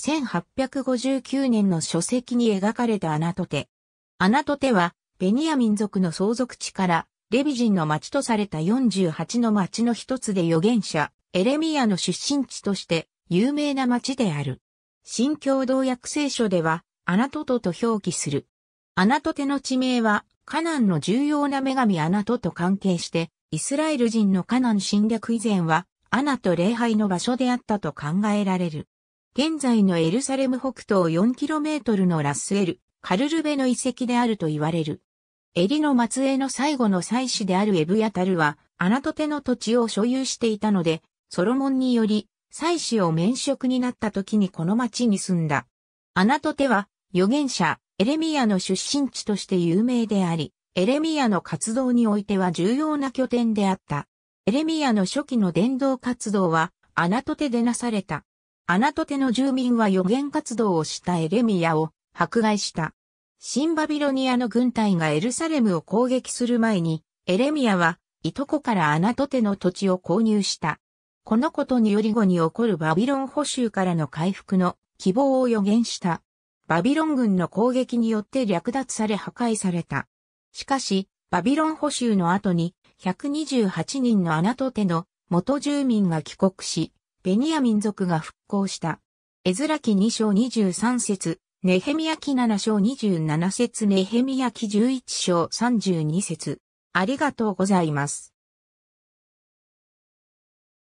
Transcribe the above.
1859年の書籍に描かれたアナトテ。アナトテは、ベニヤ民族の相続地から、レビ人の町とされた48の町の一つで預言者、エレミアの出身地として有名な町である。新共同訳聖書では、アナトトと表記する。アナトテの地名は、カナンの重要な女神アナトと関係して、イスラエル人のカナン侵略以前は、アナと礼拝の場所であったと考えられる。現在のエルサレム北東 4km のラッスエル、カルルベの遺跡であると言われる。エリの末裔の最後の祭司であるエブヤタルは、アナトテの土地を所有していたので、ソロモンにより、祭司を免職になった時にこの町に住んだ。アナトテは、預言者、エレミアの出身地として有名であり、エレミアの活動においては重要な拠点であった。エレミアの初期の伝道活動は、アナトテでなされた。アナトテの住民は予言活動をしたエレミアを迫害した。新バビロニアの軍隊がエルサレムを攻撃する前に、エレミアは、いとこからアナトテの土地を購入した。このことにより後に起こるバビロン捕囚からの回復の希望を予言した。バビロン軍の攻撃によって略奪され破壊された。しかし、バビロン捕囚の後に、128人のアナトテの元住民が帰国し、ベニヤ民族が復興した。エズラ記2章23節、ネヘミヤ記7章27節、ネヘミヤ記11章32節。ありがとうございます。